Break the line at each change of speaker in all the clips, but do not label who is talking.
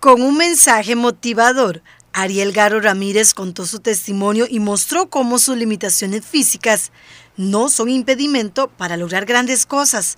Con un mensaje motivador, Ariel Garo Ramírez contó su testimonio y mostró cómo sus limitaciones físicas no son impedimento para lograr grandes cosas.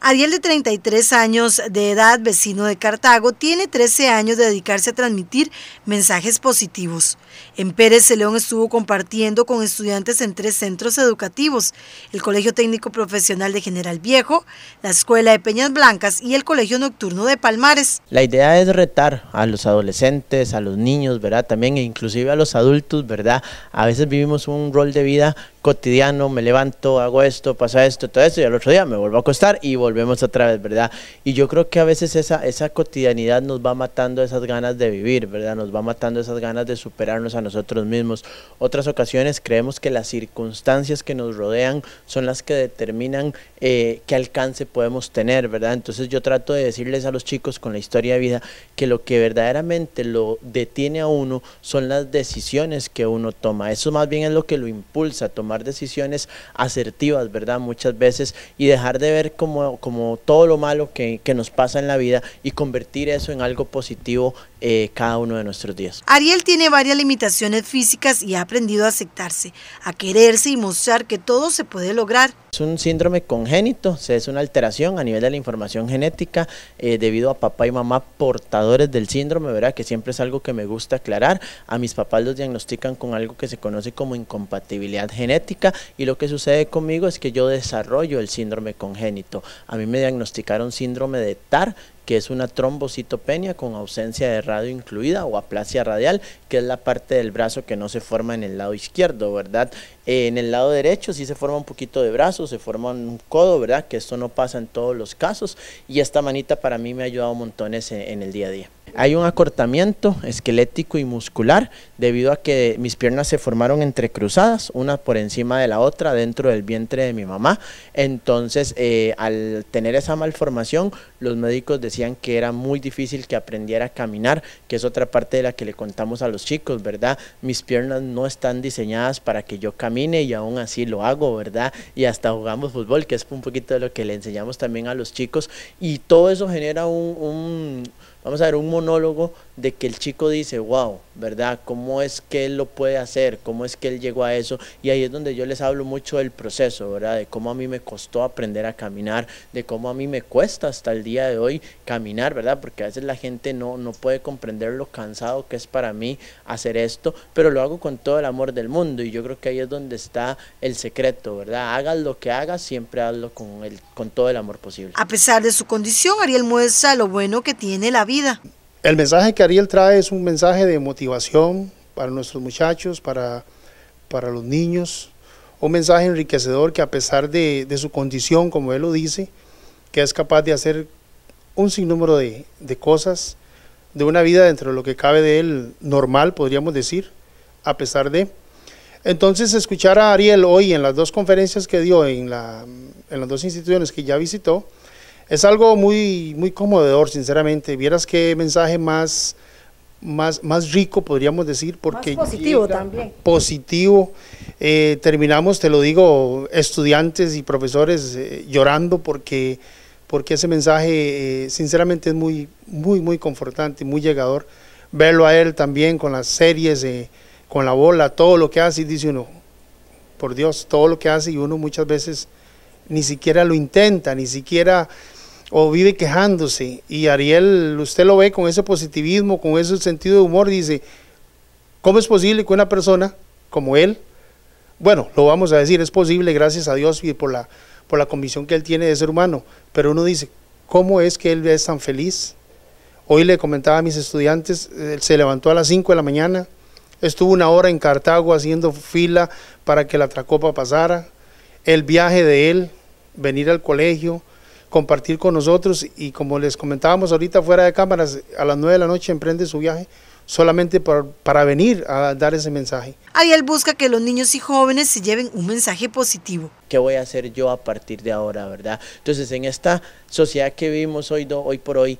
Ariel, de 33 años de edad, vecino de Cartago, tiene 13 años de dedicarse a transmitir mensajes positivos. En Pérez de estuvo compartiendo con estudiantes en tres centros educativos, el Colegio Técnico Profesional de General Viejo, la Escuela de Peñas Blancas y el Colegio Nocturno de Palmares.
La idea es retar a los adolescentes, a los niños, ¿verdad? También e inclusive a los adultos, ¿verdad? A veces vivimos un rol de vida cotidiano, me levanto, hago esto, pasa esto, todo esto, y al otro día me vuelvo a acostar y volvemos otra vez, ¿verdad? Y yo creo que a veces esa, esa cotidianidad nos va matando esas ganas de vivir, ¿verdad? Nos va matando esas ganas de superarnos a nosotros mismos. Otras ocasiones creemos que las circunstancias que nos rodean son las que determinan eh, qué alcance podemos tener, ¿verdad? Entonces yo trato de decirles a los chicos con la historia de vida que lo que verdaderamente lo detiene a uno son las decisiones que uno toma. Eso más bien es lo que lo impulsa a tomar decisiones asertivas, ¿verdad? Muchas veces y dejar de ver como, como todo lo malo que, que nos pasa en la vida y convertir eso en algo positivo eh, cada uno de nuestros días.
Ariel tiene varias limitaciones físicas y ha aprendido a aceptarse, a quererse y mostrar que todo se puede lograr.
Es un síndrome congénito, es una alteración a nivel de la información genética eh, debido a papá y mamá portadores del síndrome, ¿verdad? Que siempre es algo que me gusta aclarar. A mis papás los diagnostican con algo que se conoce como incompatibilidad genética y lo que sucede conmigo es que yo desarrollo el síndrome congénito. A mí me diagnosticaron síndrome de TAR, que es una trombocitopenia con ausencia de radio incluida o aplasia radial, que es la parte del brazo que no se forma en el lado izquierdo, ¿verdad? en el lado derecho sí se forma un poquito de brazo, se forma un codo, ¿verdad? Que esto no pasa en todos los casos. Y esta manita para mí me ha ayudado montones en, en el día a día. Hay un acortamiento esquelético y muscular debido a que mis piernas se formaron entrecruzadas, una por encima de la otra dentro del vientre de mi mamá. Entonces, eh, al tener esa malformación, los médicos decían que era muy difícil que aprendiera a caminar, que es otra parte de la que le contamos a los chicos, ¿verdad? Mis piernas no están diseñadas para que yo camine y aún así lo hago, ¿verdad? Y hasta jugamos fútbol, que es un poquito de lo que le enseñamos también a los chicos. Y todo eso genera un vamos a ver un monólogo de que el chico dice, wow, ¿verdad? ¿Cómo es que él lo puede hacer? ¿Cómo es que él llegó a eso? Y ahí es donde yo les hablo mucho del proceso, ¿verdad? De cómo a mí me costó aprender a caminar, de cómo a mí me cuesta hasta el día de hoy caminar, ¿verdad? Porque a veces la gente no, no puede comprender lo cansado que es para mí hacer esto, pero lo hago con todo el amor del mundo y yo creo que ahí es donde está el secreto, ¿verdad? Hagas lo que hagas, siempre hazlo con, el, con todo el amor posible. A pesar de su condición, Ariel
muestra lo bueno que tiene la vida
el mensaje que Ariel trae es un mensaje de motivación para nuestros muchachos, para, para los niños, un mensaje enriquecedor que a pesar de, su condición, como él lo dice, que es capaz de hacer un sinnúmero de, cosas, de una vida dentro de lo que cabe de él normal, podríamos decir, a pesar de... Entonces, escuchar a Ariel hoy en las dos conferencias que dio en, en las dos instituciones que ya visitó, es algo muy, muy conmovedor, sinceramente. Vieras qué mensaje más, más, más rico, podríamos decir, porque... positivo también. Positivo. Eh, terminamos, te lo digo, estudiantes y profesores eh, llorando porque, porque ese mensaje, eh, sinceramente, es muy, muy, muy confortante, muy llegador. Verlo a él también con las series, con la bola, todo lo que hace, y dice uno, por Dios, todo lo que hace, y uno muchas veces ni siquiera lo intenta, ni siquiera o vive quejándose. Y Ariel, usted lo ve con ese positivismo, con ese sentido de humor, dice, ¿cómo es posible que una persona como él, bueno, lo vamos a decir, es posible gracias a Dios y por la, por la convicción que él tiene de ser humano, pero uno dice, ¿cómo es que él es tan feliz? Hoy le comentaba a mis estudiantes, se levantó a las 5 de la mañana, estuvo una hora en Cartago haciendo fila para que la tracopa pasara, el viaje de él, venir al colegio, compartir con nosotros y como les comentábamos ahorita fuera de cámaras, a las 9 de la noche emprende su viaje solamente para venir a dar ese mensaje.
Ariel busca que los niños y jóvenes se lleven un mensaje
positivo. ¿Qué voy a hacer yo a partir de ahora, verdad? Entonces, en esta sociedad que vivimos hoy, hoy por hoy,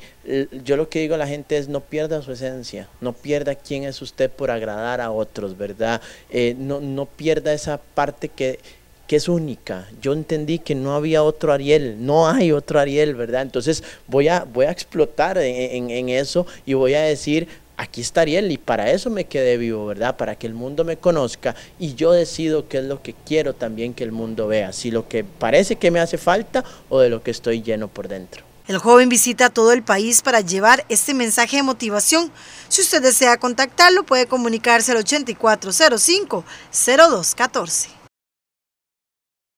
yo lo que digo a la gente es no pierda su esencia, no pierda quién es usted por agradar a otros, ¿verdad? Eh, no, no pierda esa parte que que es única. Yo entendí que no había otro Ariel, no hay otro Ariel, ¿verdad? Entonces voy a, voy a explotar en, eso y voy a decir, aquí está Ariel y para eso me quedé vivo, ¿verdad? Para que el mundo me conozca y yo decido qué es lo que quiero también que el mundo vea, si lo que parece que me hace falta o de lo que estoy lleno por dentro.
El joven visita todo el país para llevar este mensaje de motivación. Si usted desea contactarlo, puede comunicarse al 8405-0214.